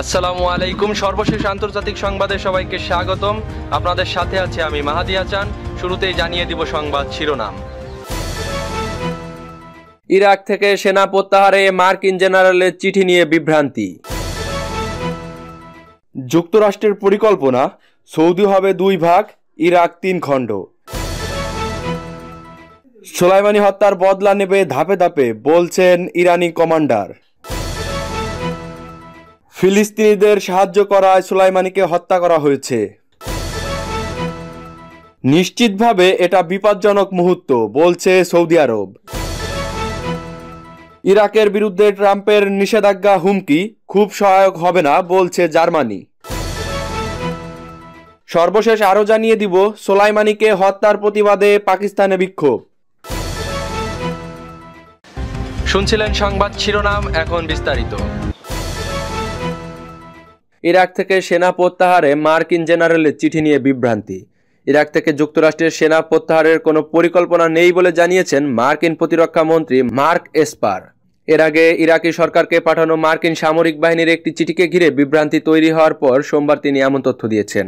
আসসালামু আলাইকুম সর্বশেষ আন্তর্জাতিক সংবাদে সবাইকে স্বাগতম আপনাদের সাথে আছে আমি মাহাদি হাসান শুরুতেই জানিয়ে দিব সংবাদ শিরোনাম ইরাক থেকে সেনা প্রত্যাহারে মার্কিন জেনারেলের চিঠি নিয়ে বিভ্রান্তি যুক্তরাষ্ট্রের পরিকল্পনা সৌদি হবে দুই ভাগ ইরাক তিন খণ্ড সোলাইমানি হত্যার বদলা নেবে ধাপে ধাপে বলছেন ইরানি কমান্ডার ফিলিস্তিনিদের সাহায্য করায় সুলাইমানিকে হত্যা করা হয়েছে নিশ্চিতভাবে এটা বিপজ্জনক মুহূর্ত বলছে সৌদি আরব ইরাকের বিরুদ্ধে ট্রাম্পের নিষেধাজ্ঞা হুমকি খুব সহায়ক হবে না বলছে জার্মানি সর্বশেষ আরও জানিয়ে দিব সোলাইমানিকে হত্যার প্রতিবাদে পাকিস্তানে বিক্ষোভ শুনছিলেন সংবাদ শিরোনাম এখন বিস্তারিত ইরাক থেকে সেনা প্রত্যাহারে মার্কিন জেনারেলের চিঠি নিয়ে বিভ্রান্তি ইরাক থেকে যুক্তরাষ্ট্রের সেনা প্রত্যাহারের কোনো পরিকল্পনা নেই বলে জানিয়েছেন মার্কিন প্রতিরক্ষা মন্ত্রী মার্ক এসপার এর আগে ইরাকি সরকারকে পাঠানো মার্কিন সামরিক বাহিনীর একটি চিঠিকে ঘিরে বিভ্রান্তি তৈরি হওয়ার পর সোমবার তিনি এমন তথ্য দিয়েছেন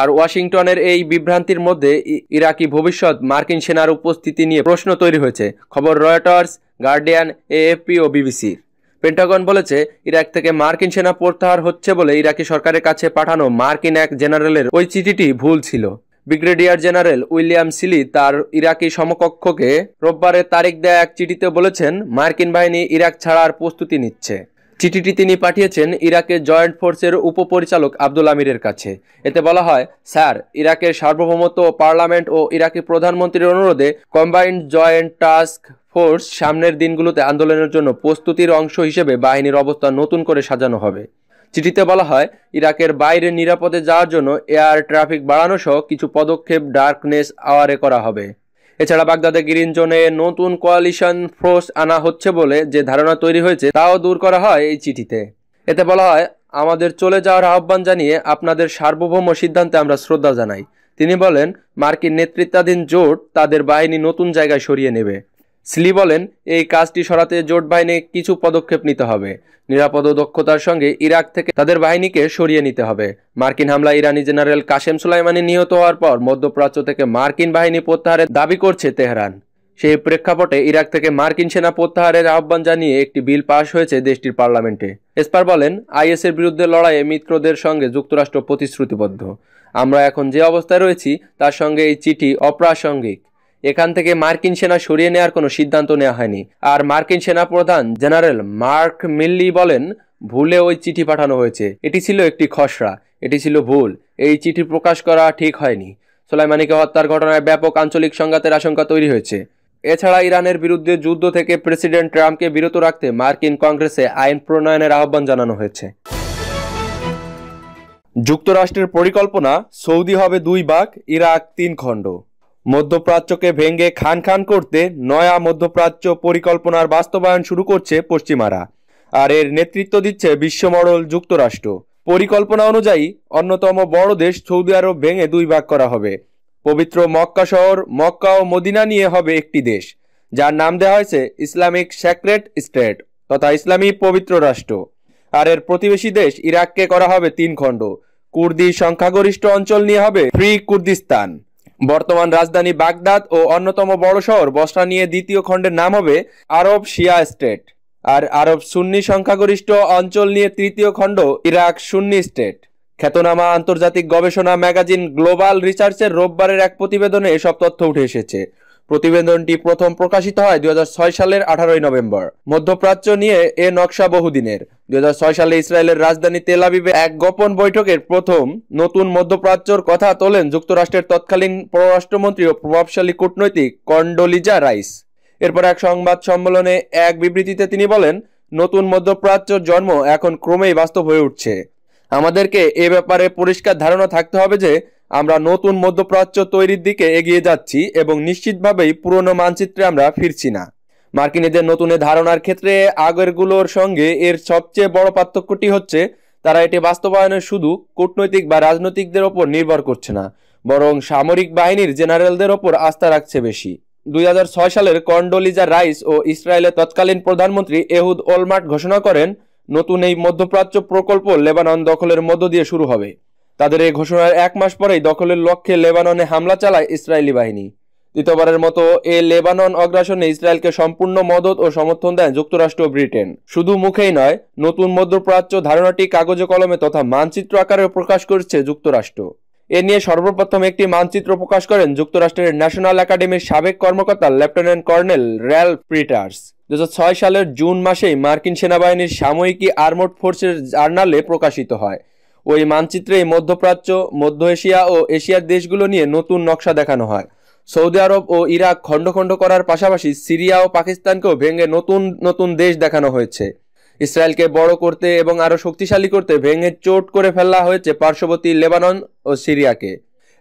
আর ওয়াশিংটনের এই বিভ্রান্তির মধ্যে ইরাকি ভবিষ্যৎ মার্কিন সেনার উপস্থিতি নিয়ে প্রশ্ন তৈরি হয়েছে খবর রয়টার্স গার্ডিয়ান এএফপি ও বিবিসির পেন্টাগন বলেছে ইরাক থেকে মার্কিন সেনা প্রত্যাহার হচ্ছে বলে ইরাকি সরকারের কাছে পাঠানো মার্কিন এক জেনারেলের ওই চিঠিটি ভুল ছিল ব্রিগেডিয়ার জেনারেল উইলিয়াম সিলি তার ইরাকি সমকক্ষকে রোববারের তারিখ দেয়া এক চিঠিতে বলেছেন মার্কিন বাহিনী ইরাক ছাড়ার প্রস্তুতি নিচ্ছে চিঠিটি তিনি পাঠিয়েছেন ইরাকের জয়েন্ট ফোর্সের উপপরিচালক আব্দুল আমিরের কাছে এতে বলা হয় স্যার ইরাকের সার্বভৌমত্ব পার্লামেন্ট ও ইরাকি প্রধানমন্ত্রীর অনুরোধে কম্বাইন্ড জয়েন্ট টাস্ক ফোর্স সামনের দিনগুলোতে আন্দোলনের জন্য প্রস্তুতির অংশ হিসেবে বাহিনীর অবস্থা নতুন করে সাজানো হবে চিঠিতে বলা হয় ইরাকের বাইরে নিরাপদে যাওয়ার জন্য এয়ার ট্রাফিক বাড়ানো সহ কিছু পদক্ষেপ ডার্কনেস আওয়ারে করা হবে এছাড়া বাগদাদে গ্রিন জোনে নতুন কোয়ালিশন ফোর্স আনা হচ্ছে বলে যে ধারণা তৈরি হয়েছে তাও দূর করা হয় এই চিঠিতে এতে বলা হয় আমাদের চলে যাওয়ার আহ্বান জানিয়ে আপনাদের সার্বভৌম সিদ্ধান্তে আমরা শ্রদ্ধা জানাই তিনি বলেন মার্কিন নেতৃত্বাধীন জোট তাদের বাহিনী নতুন জায়গায় সরিয়ে নেবে স্লি বলেন এই কাজটি সরাতে জোট বাহিনী কিছু পদক্ষেপ নিতে হবে নিরাপদ দক্ষতার সঙ্গে ইরাক থেকে তাদের বাহিনীকে সরিয়ে নিতে হবে মার্কিন হামলা ইরানি জেনারেল কাশেম সুলাইমানি নিহত হওয়ার পর মধ্যপ্রাচ্য থেকে মার্কিন বাহিনী প্রত্যাহারের দাবি করছে তেহরান সেই প্রেক্ষাপটে ইরাক থেকে মার্কিন সেনা প্রত্যাহারের আহ্বান জানিয়ে একটি বিল পাশ হয়েছে দেশটির পার্লামেন্টে এসপার বলেন আইএসের বিরুদ্ধে লড়াইয়ে মিত্রদের সঙ্গে যুক্তরাষ্ট্র প্রতিশ্রুতিবদ্ধ আমরা এখন যে অবস্থায় রয়েছি তার সঙ্গে এই চিঠি অপ্রাসঙ্গিক এখান থেকে মার্কিন সেনা সরিয়ে নেওয়ার কোনো সিদ্ধান্ত নেওয়া হয়নি আর মার্কিন সেনা প্রধান জেনারেল মার্ক মিল্লি বলেন ভুলে ওই চিঠি পাঠানো হয়েছে এটি ছিল একটি খসড়া এটি ছিল ভুল এই চিঠি প্রকাশ করা ঠিক হয়নি সোলাইমানিকে হত্যার ঘটনায় ব্যাপক আঞ্চলিক সংঘাতের আশঙ্কা তৈরি হয়েছে এছাড়া ইরানের বিরুদ্ধে যুদ্ধ থেকে প্রেসিডেন্ট ট্রাম্পকে বিরত রাখতে মার্কিন কংগ্রেসে আইন প্রণয়নের আহ্বান জানানো হয়েছে যুক্তরাষ্ট্রের পরিকল্পনা সৌদি হবে দুই বাঘ ইরাক তিন খণ্ড মধ্যপ্রাচ্যকে ভেঙে খান খান করতে নয়া মধ্যপ্রাচ্য পরিকল্পনার বাস্তবায়ন শুরু করছে পশ্চিমারা আর এর নেতৃত্ব দিচ্ছে বিশ্বমডল যুক্তরাষ্ট্র পরিকল্পনা অনুযায়ী অন্যতম বড় দেশ সৌদি আরব ভেঙে দুই ভাগ করা হবে পবিত্র মক্কা শহর মক্কা ও মদিনা নিয়ে হবে একটি দেশ যার নাম দেওয়া হয়েছে ইসলামিক স্যাক্রেট স্টেট তথা ইসলামী পবিত্র রাষ্ট্র আর এর প্রতিবেশী দেশ ইরাককে করা হবে তিন খণ্ড কুর্দি সংখ্যাগরিষ্ঠ অঞ্চল নিয়ে হবে ফ্রি কুর্দিস্তান বর্তমান রাজধানী বাগদাদ ও অন্যতম বড় শহর বসরা নিয়ে দ্বিতীয় খণ্ডের নাম হবে আরব শিয়া স্টেট আর আরব সুন্নি সংখ্যাগরিষ্ঠ অঞ্চল নিয়ে তৃতীয় খণ্ড ইরাক সুন্নি স্টেট খ্যাতনামা আন্তর্জাতিক গবেষণা ম্যাগাজিন গ্লোবাল রিসার্চের রোববারের এক প্রতিবেদনে এসব তথ্য উঠে এসেছে প্রতিবেদনটি প্রথম প্রকাশিত হয় দুই সালের আঠারোই নভেম্বর মধ্যপ্রাচ্য নিয়ে এ নকশা বহুদিনের দু সালে ইসরায়েলের রাজধানী তেল আবিবে এক গোপন বৈঠকের প্রথম নতুন মধ্যপ্রাচ্যর কথা তোলেন যুক্তরাষ্ট্রের তৎকালীন পররাষ্ট্রমন্ত্রী ও প্রভাবশালী কূটনৈতিক কন্ডোলিজা রাইস এরপর এক সংবাদ সম্মেলনে এক বিবৃতিতে তিনি বলেন নতুন মধ্যপ্রাচ্যর জন্ম এখন ক্রমেই বাস্তব হয়ে উঠছে আমাদেরকে এ ব্যাপারে পরিষ্কার ধারণা থাকতে হবে যে আমরা নতুন মধ্যপ্রাচ্য তৈরির দিকে এগিয়ে যাচ্ছি এবং নিশ্চিতভাবেই পুরনো মানচিত্রে আমরা ফিরছি না মার্কিনীদের নতুন ধারণার ক্ষেত্রে আগেরগুলোর সঙ্গে এর সবচেয়ে বড় পার্থক্যটি হচ্ছে তারা এটি বাস্তবায়নে শুধু কূটনৈতিক বা রাজনৈতিকদের ওপর নির্ভর করছে না বরং সামরিক বাহিনীর জেনারেলদের ওপর আস্থা রাখছে বেশি দুই সালের কন্ডোলিজা রাইস ও ইসরায়েলের তৎকালীন প্রধানমন্ত্রী এহুদ ওলমার্ট ঘোষণা করেন নতুন এই মধ্যপ্রাচ্য প্রকল্প লেবানন দখলের মধ্য দিয়ে শুরু হবে তাদের এই ঘোষণার এক মাস পরেই দখলের লক্ষ্যে লেবাননে হামলা চালায় ইসরায়েলি বাহিনী দ্বিতীয়বারের মতো এ লেবানন অগ্রাসনে ইসরায়েলকে সম্পূর্ণ মদত ও সমর্থন দেন যুক্তরাষ্ট্র ও ব্রিটেন শুধু মুখেই নয় নতুন মধ্যপ্রাচ্য ধারণাটি কাগজে কলমে তথা মানচিত্র আকারে প্রকাশ করছে যুক্তরাষ্ট্র এ নিয়ে সর্বপ্রথম একটি মানচিত্র প্রকাশ করেন যুক্তরাষ্ট্রের ন্যাশনাল একাডেমির সাবেক কর্মকর্তা লেফটেন্যান্ট কর্নেল র্যাল প্রিটার্স দু সালের জুন মাসেই মার্কিন সেনাবাহিনীর সাময়িকী আর্মড ফোর্সের জার্নালে প্রকাশিত হয় ওই মানচিত্রেই মধ্যপ্রাচ্য মধ্য এশিয়া ও এশিয়ার দেশগুলো নিয়ে নতুন নকশা দেখানো হয় সৌদি আরব ও ইরাক খণ্ড খণ্ড করার পাশাপাশি সিরিয়া ও পাকিস্তানকেও ভেঙে নতুন নতুন দেশ দেখানো হয়েছে ইসরায়েলকে বড় করতে এবং আরও শক্তিশালী করতে ভেঙে চোট করে ফেলা হয়েছে পার্শ্ববর্তী লেবানন ও সিরিয়াকে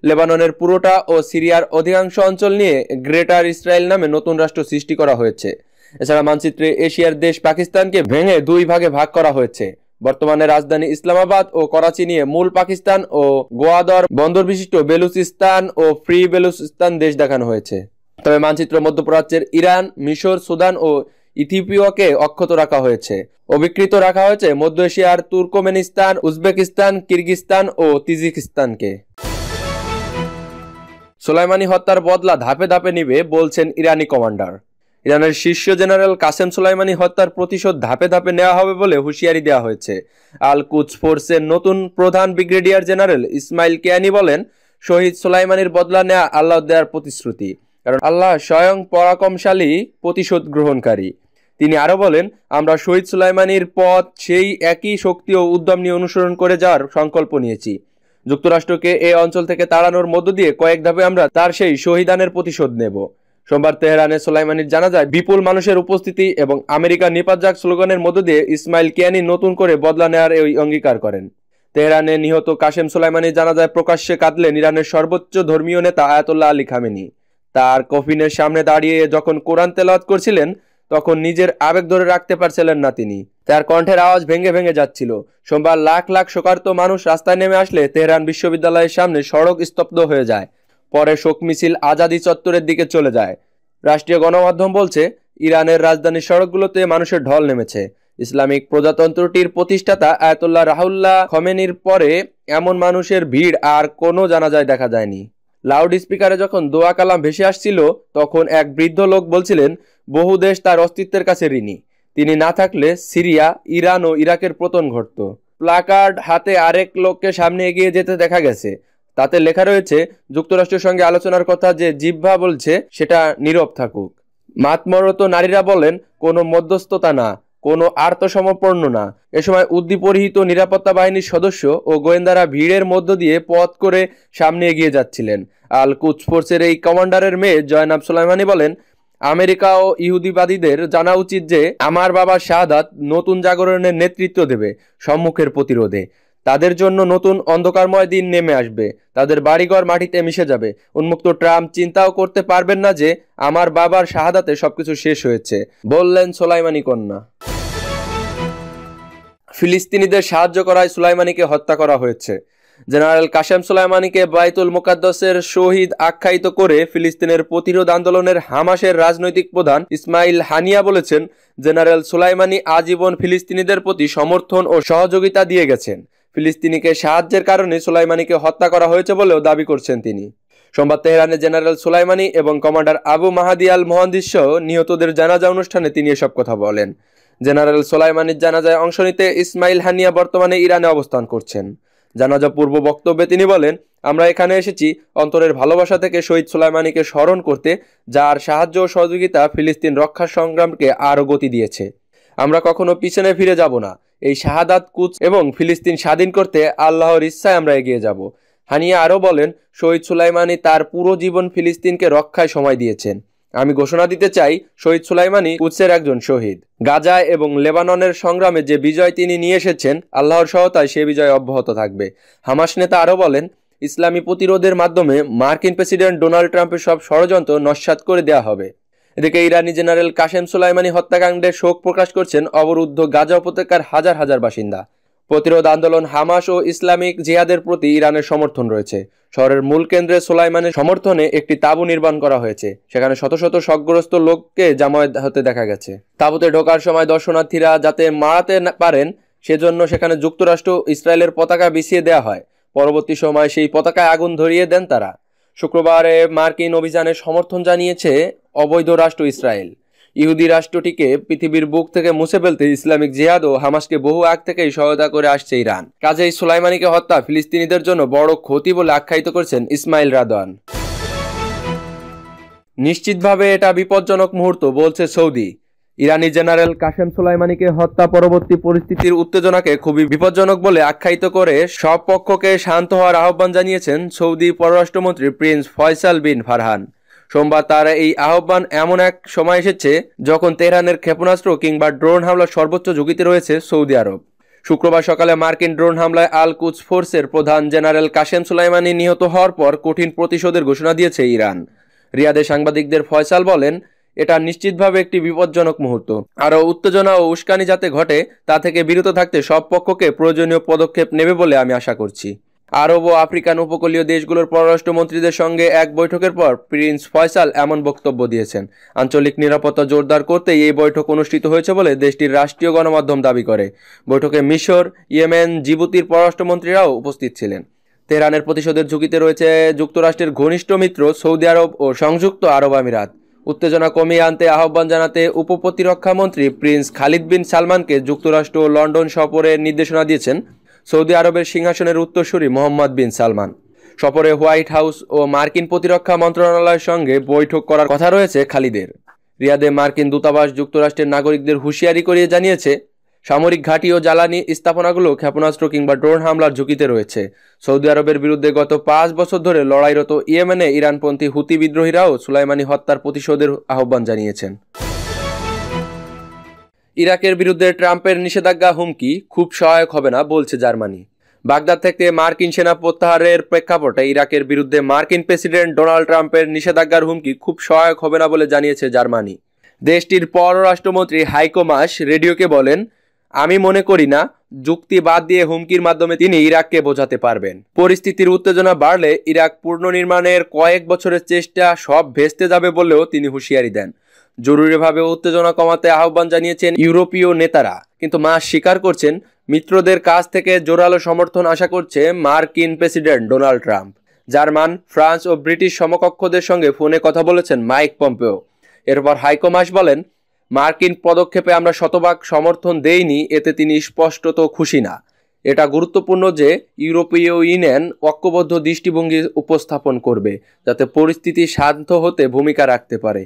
লেবাননের পুরোটা ও সিরিয়ার অধিকাংশ অঞ্চল নিয়ে গ্রেটার ইসরায়েল নামে নতুন রাষ্ট্র সৃষ্টি করা হয়েছে এছাড়া মানচিত্রে এশিয়ার দেশ পাকিস্তানকে ভেঙে দুই ভাগে ভাগ করা হয়েছে বর্তমানে রাজধানী ইসলামাবাদ ও করাচি নিয়ে মূল পাকিস্তান ও গোয়াদর বন্দর বিশিষ্ট বেলুচিস্তান ও ফ্রি বেলুচিস্তান দেশ দেখানো হয়েছে তবে মানচিত্র মধ্যপ্রাচ্যের ইরান মিশর সুদান ও ইথিওপিয়াকে অক্ষত রাখা হয়েছে অবিকৃত রাখা হয়েছে মধ্য এশিয়ার তুর্কমেনিস্তান উজবেকিস্তান কিরগিস্তান ও তিজিকিস্তানকে সোলাইমানি হত্যার বদলা ধাপে ধাপে নিবে বলছেন ইরানি কমান্ডার ইরানের শীর্ষ জেনারেল কাসেম সোলাইমানি হত্যার প্রতিশোধ ধাপে ধাপে নেওয়া হবে বলে হুঁশিয়ারি দেওয়া হয়েছে আল কুচ ফোর্সের নতুন প্রধান ব্রিগেডিয়ার জেনারেল ইসমাইল কেয়ানি বলেন শহীদ সোলাইমানির বদলা নেওয়া আল্লাহ দেওয়ার প্রতিশ্রুতি কারণ আল্লাহ স্বয়ং পরাক্রমশালী প্রতিশোধ গ্রহণকারী তিনি আরও বলেন আমরা শহীদ সুলাইমানির পথ সেই একই শক্তি ও উদ্যম নিয়ে অনুসরণ করে যাওয়ার সংকল্প নিয়েছি যুক্তরাষ্ট্রকে এ অঞ্চল থেকে তাড়ানোর মধ্য দিয়ে কয়েক ধাপে আমরা তার সেই শহীদানের প্রতিশোধ নেব সোমবার তেহরানে সোলাইমানির জানা যায় বিপুল মানুষের উপস্থিতি এবং আমেরিকা নিপাত যাক স্লোগানের মধ্য দিয়ে ইসমাইল কিয়ানি নতুন করে বদলা নেয়ার এই অঙ্গীকার করেন তেহরানে নিহত কাশেম সোলাইমানি যায় প্রকাশ্যে কাঁদলেন ইরানের সর্বোচ্চ ধর্মীয় নেতা আয়াতুল্লাহ আলী খামেনি তার কফিনের সামনে দাঁড়িয়ে যখন কোরআন তেলাওয়াত করছিলেন তখন নিজের আবেগ ধরে রাখতে পারছিলেন না তিনি তার কণ্ঠের আওয়াজ ভেঙে ভেঙে যাচ্ছিল সোমবার লাখ লাখ শোকার্ত মানুষ রাস্তায় নেমে আসলে তেহরান বিশ্ববিদ্যালয়ের সামনে সড়ক স্তব্ধ হয়ে যায় পরে শোক মিছিল আজাদি চত্বরের দিকে চলে যায় রাষ্ট্রীয় গণমাধ্যম বলছে ইরানের রাজধানী সড়কগুলোতে মানুষের ঢল নেমেছে ইসলামিক প্রজাতন্ত্রটির প্রতিষ্ঠাতা আয়তুল্লাহ রাহুল্লাহ খমেনির পরে এমন মানুষের ভিড় আর কোনো জানাজায় দেখা যায়নি লাউড স্পিকারে যখন দোয়া কালাম ভেসে আসছিল তখন এক বৃদ্ধ লোক বলছিলেন বহু দেশ তার অস্তিত্বের কাছে ঋণী তিনি না থাকলে সিরিয়া ইরান ও ইরাকের পতন ঘটত প্লাকার্ড হাতে আরেক লোককে সামনে এগিয়ে যেতে দেখা গেছে তাতে লেখা রয়েছে যুক্তরাষ্ট্রের সঙ্গে আলোচনার কথা যে জিভা বলছে সেটা নীরব থাকুক মাতমরত নারীরা বলেন কোনো মধ্যস্থতা না কোনো আত্মসমর্পণ না এ সময় উদ্দীপরিহিত নিরাপত্তা বাহিনীর সদস্য ও গোয়েন্দারা ভিড়ের মধ্য দিয়ে পথ করে সামনে এগিয়ে যাচ্ছিলেন আল কুচ ফোর্সের এই কমান্ডারের মেয়ে জয়নাব সোলাইমানি বলেন আমেরিকা ও ইহুদিবাদীদের জানা উচিত যে আমার বাবা শাহাদাত নতুন জাগরণের নেতৃত্ব দেবে সম্মুখের প্রতিরোধে তাদের জন্য নতুন অন্ধকারময় দিন নেমে আসবে তাদের বাড়িঘর মাটিতে মিশে যাবে উন্মুক্ত ট্রাম্প চিন্তাও করতে পারবেন না যে আমার বাবার শাহাদাতে সবকিছু শেষ হয়েছে বললেন সোলাইমানি কন্যা ফিলিস্তিনিদের সাহায্য করায় সুলাইমানিকে হত্যা করা হয়েছে জেনারেল কাশেম সুলাইমানিকে বাইতুল মোকাদ্দসের শহীদ আখ্যায়িত করে ফিলিস্তিনের প্রতিরোধ আন্দোলনের হামাসের রাজনৈতিক প্রধান ইসমাইল হানিয়া বলেছেন জেনারেল সুলাইমানি আজীবন ফিলিস্তিনিদের প্রতি সমর্থন ও সহযোগিতা দিয়ে গেছেন ফিলিস্তিনিকে সাহায্যের কারণে সোলাইমানিকে হত্যা করা হয়েছে বলেও দাবি করছেন তিনি সোমবার তেহরানে জেনারেল সোলাইমানি এবং কমান্ডার আবু মাহাদি আল সহ নিহতদের জানাজা অনুষ্ঠানে তিনি এসব কথা বলেন জেনারেল সোলাইমানির জানাজায় অংশ নিতে ইসমাইল হানিয়া বর্তমানে ইরানে অবস্থান করছেন জানাজা পূর্ব বক্তব্যে তিনি বলেন আমরা এখানে এসেছি অন্তরের ভালোবাসা থেকে শহীদ সোলাইমানিকে স্মরণ করতে যার সাহায্য ও সহযোগিতা ফিলিস্তিন রক্ষা সংগ্রামকে আরও গতি দিয়েছে আমরা কখনো পিছনে ফিরে যাব না এই শাহাদাত কুচ এবং ফিলিস্তিন স্বাধীন করতে আল্লাহর ইচ্ছায় আমরা এগিয়ে যাব হানিয়া আরও বলেন শহীদ সুলাইমানি তার পুরো জীবন ফিলিস্তিনকে রক্ষায় সময় দিয়েছেন আমি ঘোষণা দিতে চাই শহীদ সুলাইমানি কুচের একজন শহীদ গাজায় এবং লেবাননের সংগ্রামে যে বিজয় তিনি নিয়ে এসেছেন আল্লাহর সহতায় সে বিজয় অব্যাহত থাকবে হামাস নেতা আরও বলেন ইসলামী প্রতিরোধের মাধ্যমে মার্কিন প্রেসিডেন্ট ডোনাল্ড ট্রাম্পের সব ষড়যন্ত্র নস্বাত করে দেয়া হবে এদিকে ইরানি জেনারেল কাশেম সোলাইমানি হত্যাকাণ্ডে শোক প্রকাশ করছেন অবরুদ্ধ গাজা উপত্যকার হাজার হাজার বাসিন্দা প্রতিরোধ আন্দোলন হামাস ও ইসলামিক জিহাদের প্রতি ইরানের সমর্থন রয়েছে শহরের মূল কেন্দ্রে সোলাইমানের সমর্থনে একটি তাঁবু নির্মাণ করা হয়েছে সেখানে শত শত শকগ্রস্ত লোককে জামায়াত হতে দেখা গেছে তাঁবুতে ঢোকার সময় দর্শনার্থীরা যাতে মারাতে পারেন সেজন্য সেখানে যুক্তরাষ্ট্র ইসরায়েলের পতাকা বিছিয়ে দেওয়া হয় পরবর্তী সময় সেই পতাকায় আগুন ধরিয়ে দেন তারা শুক্রবারে মার্কিন অভিযানে সমর্থন জানিয়েছে অবৈধ রাষ্ট্র ইসরায়েল ইহুদি রাষ্ট্রটিকে পৃথিবীর বুক থেকে মুছে ফেলতে ইসলামিক জিহাদ ও হামাসকে বহু আগ থেকেই সহায়তা করে আসছে ইরান কাজেই সুলাইমানিকে হত্যা ফিলিস্তিনিদের জন্য বড় ক্ষতি বলে আখ্যায়িত করেছেন ইসমাইল রাদওয়ান নিশ্চিতভাবে এটা বিপজ্জনক মুহূর্ত বলছে সৌদি ইরানি জেনারেল কাশেম সোলাইমানিকে হত্যা পরবর্তী পরিস্থিতির উত্তেজনাকে খুবই বিপজ্জনক বলে আখ্যায়িত করে সব পক্ষকে শান্ত হওয়ার আহ্বান জানিয়েছেন সৌদি পররাষ্ট্রমন্ত্রী প্রিন্স ফয়সাল বিন ফারহান সোমবার তার এই আহ্বান এমন এক সময় এসেছে যখন তেহরানের ক্ষেপণাস্ত্র কিংবা ড্রোন হামলা সর্বোচ্চ ঝুঁকিতে রয়েছে সৌদি আরব শুক্রবার সকালে মার্কিন ড্রোন হামলায় আল কুচ ফোর্সের প্রধান জেনারেল কাশেম সুলাইমানি নিহত হওয়ার পর কঠিন প্রতিশোধের ঘোষণা দিয়েছে ইরান রিয়াদের সাংবাদিকদের ফয়সাল বলেন এটা নিশ্চিতভাবে একটি বিপজ্জনক মুহূর্ত আরও উত্তেজনা ও উস্কানি যাতে ঘটে তা থেকে বিরত থাকতে সব পক্ষকে প্রয়োজনীয় পদক্ষেপ নেবে বলে আমি আশা করছি আরব ও আফ্রিকান উপকূলীয় দেশগুলোর পররাষ্ট্রমন্ত্রীদের সঙ্গে এক বৈঠকের পর প্রিন্স ফয়সাল এমন বক্তব্য দিয়েছেন আঞ্চলিক নিরাপত্তা জোরদার করতে এই বৈঠক অনুষ্ঠিত হয়েছে বলে দেশটির রাষ্ট্রীয় গণমাধ্যম দাবি করে বৈঠকে মিশর ইয়েমেন জিবুতির পররাষ্ট্রমন্ত্রীরাও উপস্থিত ছিলেন তেহরানের প্রতিশোধের ঝুঁকিতে রয়েছে যুক্তরাষ্ট্রের ঘনিষ্ঠ মিত্র সৌদি আরব ও সংযুক্ত আরব আমিরাত উত্তেজনা কমিয়ে আনতে আহ্বান জানাতে উপপ্রতিরক্ষামন্ত্রী প্রিন্স খালিদ বিন সালমানকে যুক্তরাষ্ট্র ও লন্ডন সফরের নির্দেশনা দিয়েছেন সৌদি আরবের সিংহাসনের উত্তরসূরি মোহাম্মদ বিন সালমান সফরে হোয়াইট হাউস ও মার্কিন প্রতিরক্ষা মন্ত্রণালয়ের সঙ্গে বৈঠক করার কথা রয়েছে খালিদের রিয়াদে মার্কিন দূতাবাস যুক্তরাষ্ট্রের নাগরিকদের হুঁশিয়ারি করিয়ে জানিয়েছে সামরিক ঘাঁটি ও জ্বালানি স্থাপনাগুলো ক্ষেপণাস্ত্র কিংবা ড্রোন হামলার ঝুঁকিতে রয়েছে সৌদি আরবের বিরুদ্ধে গত পাঁচ বছর ধরে লড়াইরত ইয়েমেনে ইরানপন্থী হুতি বিদ্রোহীরাও সুলাইমানি হত্যার প্রতিশোধের আহ্বান জানিয়েছেন ইরাকের বিরুদ্ধে ট্রাম্পের নিষেধাজ্ঞা হুমকি খুব সহায়ক হবে না বলছে জার্মানি বাগদাদ থেকে মার্কিন সেনা প্রত্যাহারের প্রেক্ষাপটে ইরাকের বিরুদ্ধে মার্কিন প্রেসিডেন্ট ডোনাল্ড ট্রাম্পের নিষেধাজ্ঞার হুমকি খুব সহায়ক হবে না বলে জানিয়েছে জার্মানি দেশটির পররাষ্ট্রমন্ত্রী হাইকো মাস রেডিওকে বলেন আমি মনে করি না যুক্তি বাদ দিয়ে হুমকির মাধ্যমে তিনি ইরাককে বোঝাতে পারবেন পরিস্থিতির উত্তেজনা বাড়লে ইরাক পুনর্নির্মাণের কয়েক বছরের চেষ্টা সব ভেস্তে যাবে বলেও তিনি হুঁশিয়ারি দেন জরুরিভাবে উত্তেজনা কমাতে আহ্বান জানিয়েছেন ইউরোপীয় নেতারা কিন্তু মা স্বীকার করছেন মিত্রদের কাছ থেকে জোরালো সমর্থন আশা করছে মার্কিন president Donald Trump German France ও ব্রিটিশ সমকক্ষদের সঙ্গে ফোনে কথা বলেছেন মাইক পম্পেও এরপর হাইকমাস বলেন মার্কিন পদক্ষেপে আমরা শতভাগ সমর্থন দেইনি এতে তিনি স্পষ্টত খুশি না এটা গুরুত্বপূর্ণ যে ইউরোপীয় ইউনিয়ন ঐক্যবদ্ধ দৃষ্টিভঙ্গি উপস্থাপন করবে যাতে পরিস্থিতি শান্ত হতে ভূমিকা রাখতে পারে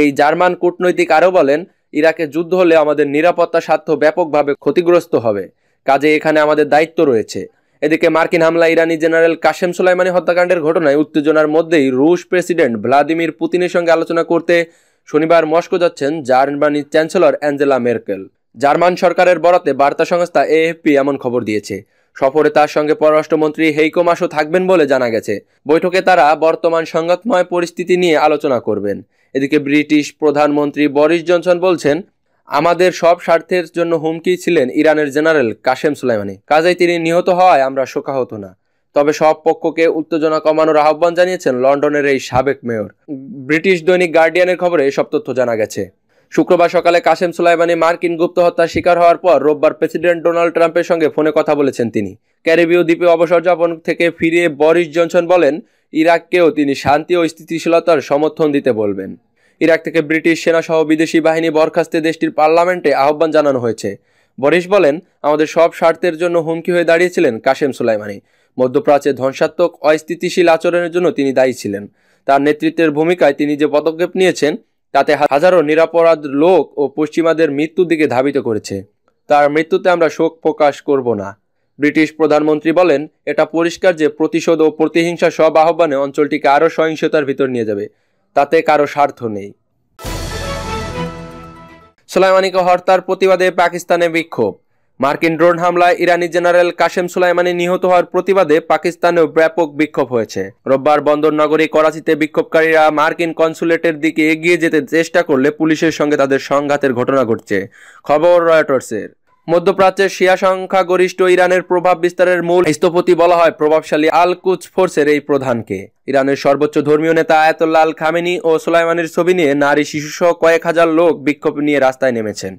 এই জার্মান কূটনৈতিক আরও বলেন ইরাকে যুদ্ধ হলে আমাদের নিরাপত্তা স্বার্থ ব্যাপকভাবে ক্ষতিগ্রস্ত হবে কাজে এখানে আমাদের দায়িত্ব রয়েছে এদিকে মার্কিন হামলা ইরানি জেনারেল কাশেম সোলাইমানি হত্যাকাণ্ডের ঘটনায় উত্তেজনার মধ্যেই রুশ প্রেসিডেন্ট ভ্লাদিমির পুতিনের সঙ্গে আলোচনা করতে শনিবার মস্কো যাচ্ছেন জার্মানির চ্যান্সেলর অ্যাঞ্জেলা মেরকেল জার্মান সরকারের বরাতে বার্তা সংস্থা এএফপি এমন খবর দিয়েছে সফরে তার সঙ্গে পররাষ্ট্রমন্ত্রী হেইকো মাসও থাকবেন বলে জানা গেছে বৈঠকে তারা বর্তমান সংঘাতময় পরিস্থিতি নিয়ে আলোচনা করবেন এদিকে ব্রিটিশ প্রধানমন্ত্রী বরিস জনসন বলছেন আমাদের সব স্বার্থের জন্য হুমকি ছিলেন ইরানের জেনারেল কাশেম সুলাইমানি কাজেই তিনি নিহত হওয়ায় আমরা শোকাহত না তবে সব পক্ষকে উত্তেজনা কমানোর আহ্বান জানিয়েছেন লন্ডনের এই সাবেক মেয়র ব্রিটিশ দৈনিক গার্ডিয়ানের খবরে এসব তথ্য জানা গেছে শুক্রবার সকালে কাশেম সুলাইমানি মার্কিন গুপ্ত হত্যার শিকার হওয়ার পর রোববার প্রেসিডেন্ট ডোনাল্ড ট্রাম্পের সঙ্গে ফোনে কথা বলেছেন তিনি ক্যারিবীয় দ্বীপে অবসর যাপন থেকে ফিরে বরিস জনসন বলেন ইরাককেও তিনি শান্তি ও স্থিতিশীলতার সমর্থন দিতে বলবেন ইরাক থেকে ব্রিটিশ সেনাসহ বিদেশি বাহিনী বরখাস্তে দেশটির পার্লামেন্টে আহ্বান জানানো হয়েছে বরিস বলেন আমাদের সব স্বার্থের জন্য হুমকি হয়ে দাঁড়িয়েছিলেন কাশেম সুলাইমানি মধ্যপ্রাচ্যে ধ্বংসাত্মক অস্থিতিশীল আচরণের জন্য তিনি দায়ী ছিলেন তার নেতৃত্বের ভূমিকায় তিনি যে পদক্ষেপ নিয়েছেন তাতে হাজারো নিরাপরাধ লোক ও পশ্চিমাদের মৃত্যুর দিকে ধাবিত করেছে তার মৃত্যুতে আমরা শোক প্রকাশ করব না ব্রিটিশ প্রধানমন্ত্রী বলেন এটা পরিষ্কার যে প্রতিশোধ ও প্রতিহিংসা সব আহ্বানে অঞ্চলটিকে আরও সহিংসতার ভিতর নিয়ে যাবে তাতে কারো স্বার্থ নেই সোলাইমানিকে হরতার প্রতিবাদে পাকিস্তানে বিক্ষোভ মার্কিন ড্রোন হামলায় ইরানি জেনারেল কাশেম সুলাইমানি নিহত হওয়ার প্রতিবাদে পাকিস্তানেও ব্যাপক বিক্ষোভ হয়েছে রোববার বন্দর নগরী করাচিতে বিক্ষোভকারীরা মার্কিন কনসুলেটের দিকে এগিয়ে যেতে চেষ্টা করলে পুলিশের সঙ্গে তাদের সংঘাতের ঘটনা ঘটছে খবর রয়টার্সের মধ্যপ্রাচ্যের শিয়া সংখ্যা গরিষ্ঠ ইরানের প্রভাব বিস্তারের মূল স্থপতি বলা হয় প্রভাবশালী আল কুচ ফোর্সের এই প্রধানকে ইরানের সর্বোচ্চ ধর্মীয় নেতা আয়াতুল্লাহ আল খামেনি ও সোলাইমানির ছবি নিয়ে নারী শিশুসহ কয়েক হাজার লোক বিক্ষোভ নিয়ে রাস্তায় নেমেছেন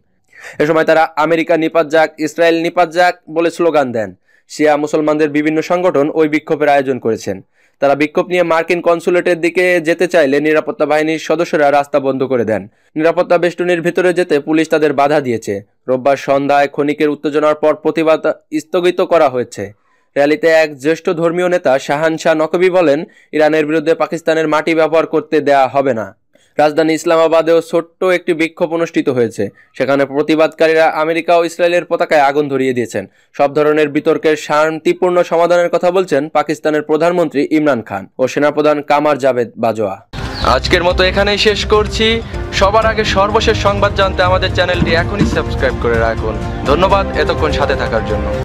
এ সময় তারা আমেরিকা নিপাত যাক ইসরায়েল নিপাত যাক বলে স্লোগান দেন শিয়া মুসলমানদের বিভিন্ন সংগঠন ওই বিক্ষোভের আয়োজন করেছেন তারা বিক্ষোভ নিয়ে মার্কিন কনসুলেটের দিকে যেতে চাইলে নিরাপত্তা বাহিনীর সদস্যরা রাস্তা বন্ধ করে দেন নিরাপত্তা বেষ্টনীর ভিতরে যেতে পুলিশ তাদের বাধা দিয়েছে রোববার সন্ধ্যায় ক্ষণিকের উত্তেজনার পর প্রতিবাদ স্থগিত করা হয়েছে র্যালিতে এক জ্যেষ্ঠ ধর্মীয় নেতা শাহান শাহ নকবি বলেন ইরানের বিরুদ্ধে পাকিস্তানের মাটি ব্যবহার করতে দেয়া হবে না রাজধানী ইসলামাবাদেও ছোট্ট একটি বিক্ষোভ অনুষ্ঠিত হয়েছে সেখানে প্রতিবাদকারীরা আমেরিকা ও ইসরায়েলের পতাকায় আগুন ধরিয়ে দিয়েছেন সব ধরনের বিতর্কের শান্তিপূর্ণ সমাধানের কথা বলছেন পাকিস্তানের প্রধানমন্ত্রী ইমরান খান ও সেনাপ্রধান কামার জাভেদ বাজোয়া আজকের মতো এখানেই শেষ করছি সবার আগে সর্বশেষ সংবাদ জানতে আমাদের চ্যানেলটি এখনই সাবস্ক্রাইব করে রাখুন ধন্যবাদ এতক্ষণ সাথে থাকার জন্য